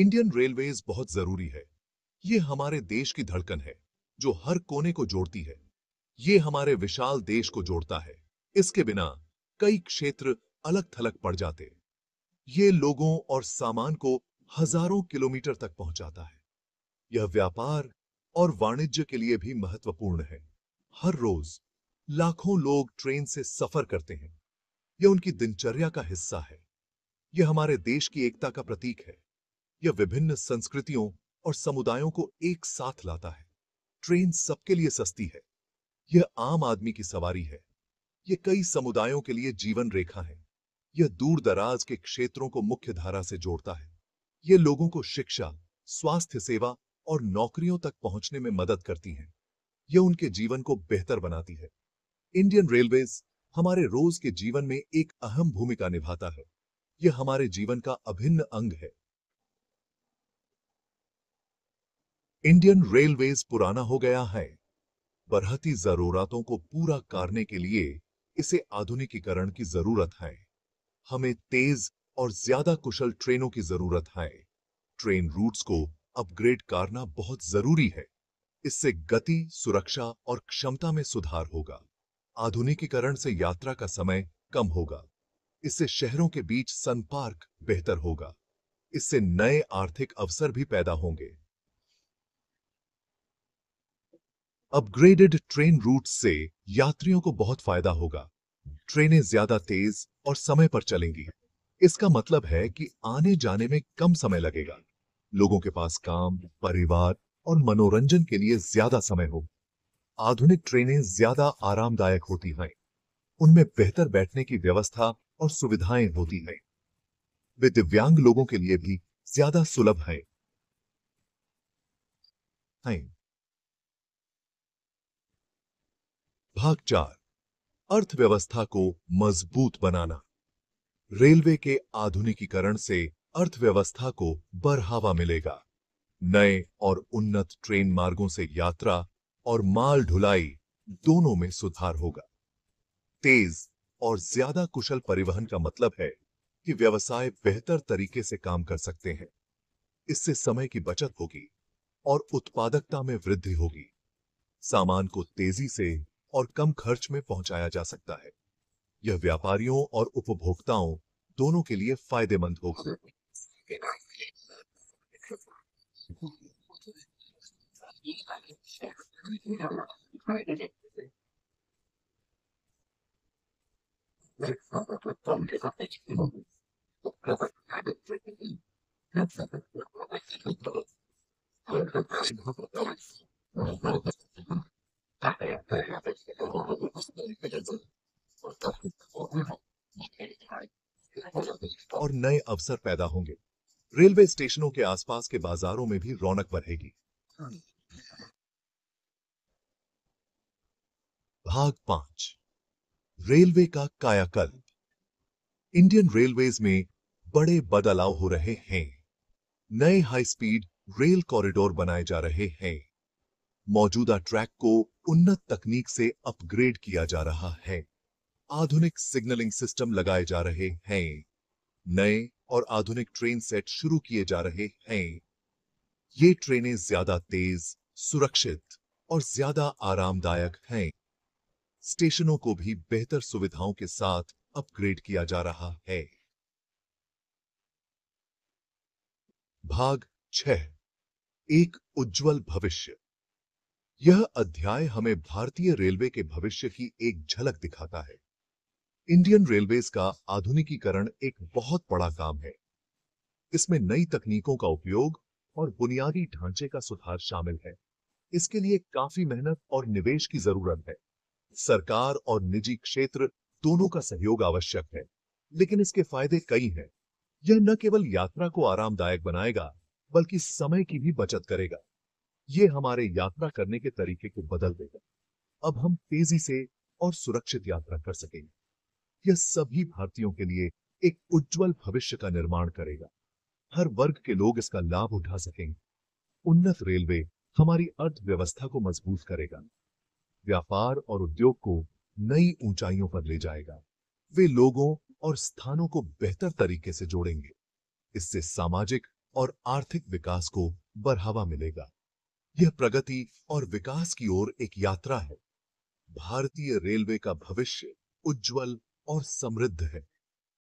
Indian railways बहुत जरूरी है ये हमारे देश की धड़कन है जो हर कोने को जोड़ती है ये हमारे विशाल देश को जोड़ता है इसके बिना कई क्षेत्र अलग थलग पड़ जाते ये लोगों और सामान को हजारों किलोमीटर तक पहुंचाता है यह व्यापार और वाणिज्य के लिए भी महत्वपूर्ण है हर रोज लाखों लोग ट्रेन से सफर करते हैं यह उनकी दिनचर्या का हिस्सा है यह हमारे देश की एकता का प्रतीक है यह विभिन्न संस्कृतियों और समुदायों को एक साथ लाता है ट्रेन सबके लिए सस्ती है यह आम आदमी की सवारी है यह कई समुदायों के लिए जीवन रेखा है यह दूर दराज के क्षेत्रों को मुख्य धारा से जोड़ता है यह लोगों को शिक्षा स्वास्थ्य सेवा और नौकरियों तक पहुंचने में मदद करती है यह उनके जीवन को बेहतर बनाती है इंडियन रेलवेज हमारे रोज के जीवन में एक अहम भूमिका निभाता है यह हमारे जीवन का अभिन्न अंग है इंडियन रेलवेज पुराना हो गया है बढ़ती जरूरतों को पूरा करने के लिए इसे आधुनिकीकरण की जरूरत है हमें तेज और ज्यादा कुशल ट्रेनों की जरूरत है ट्रेन रूट्स को अपग्रेड करना बहुत जरूरी है इससे गति सुरक्षा और क्षमता में सुधार होगा आधुनिकीकरण से यात्रा का समय कम होगा इससे शहरों के बीच सनपार्क बेहतर होगा इससे नए आर्थिक अवसर भी पैदा होंगे अपग्रेडेड ट्रेन रूट से यात्रियों को बहुत फायदा होगा ट्रेनें ज्यादा तेज और समय पर चलेंगी इसका मतलब है कि आने जाने में कम समय लगेगा लोगों के पास काम परिवार और मनोरंजन के लिए ज्यादा समय हो आधुनिक ट्रेनें ज्यादा आरामदायक होती हैं उनमें बेहतर बैठने की व्यवस्था और सुविधाएं होती हैं वे दिव्यांग लोगों के लिए भी ज्यादा सुलभ हैं भाग चार अर्थव्यवस्था को मजबूत बनाना रेलवे के आधुनिकीकरण से अर्थव्यवस्था को बढ़ावा मिलेगा नए और उन्नत ट्रेन मार्गों से यात्रा और माल ढुलाई दोनों में सुधार होगा तेज और ज्यादा कुशल परिवहन का मतलब है कि व्यवसाय बेहतर तरीके से काम कर सकते हैं इससे समय की बचत होगी और उत्पादकता में वृद्धि होगी सामान को तेजी से और कम खर्च में पहुंचाया जा सकता है यह व्यापारियों और उपभोक्ताओं दोनों के लिए फायदेमंद होगा और नए अवसर पैदा होंगे रेलवे स्टेशनों के आसपास के बाजारों में भी रौनक बढ़ेगी भाग पांच रेलवे का कायाकल्प इंडियन रेलवेज में बड़े बदलाव हो रहे हैं नए हाई स्पीड रेल कॉरिडोर बनाए जा रहे हैं मौजूदा ट्रैक को उन्नत तकनीक से अपग्रेड किया जा रहा है आधुनिक सिग्नलिंग सिस्टम लगाए जा रहे हैं नए और आधुनिक ट्रेन सेट शुरू किए जा रहे हैं ये ट्रेनें ज्यादा तेज सुरक्षित और ज्यादा आरामदायक हैं स्टेशनों को भी बेहतर सुविधाओं के साथ अपग्रेड किया जा रहा है भाग छह एक उज्जवल भविष्य यह अध्याय हमें भारतीय रेलवे के भविष्य की एक झलक दिखाता है इंडियन रेलवेज का आधुनिकीकरण एक बहुत बड़ा काम है इसमें नई तकनीकों का उपयोग और बुनियादी ढांचे का सुधार शामिल है इसके लिए काफी मेहनत और निवेश की जरूरत है सरकार और निजी क्षेत्र दोनों का सहयोग आवश्यक है लेकिन इसके फायदे कई हैं यह न केवल यात्रा को आरामदायक बनाएगा बल्कि समय की भी बचत करेगा ये हमारे यात्रा करने के तरीके को बदल देगा अब हम तेजी से और सुरक्षित यात्रा कर सकेंगे यह सभी भारतीयों के लिए एक उज्जवल भविष्य का निर्माण करेगा हर वर्ग के लोग इसका लाभ उठा सकेंगे उन्नत रेलवे हमारी अर्थव्यवस्था को मजबूत करेगा व्यापार और उद्योग को नई ऊंचाइयों पर ले जाएगा वे लोगों और स्थानों को बेहतर तरीके से जोड़ेंगे इससे सामाजिक और आर्थिक विकास को बढ़ावा मिलेगा यह प्रगति और विकास की ओर एक यात्रा है भारतीय रेलवे का भविष्य उज्जवल और समृद्ध है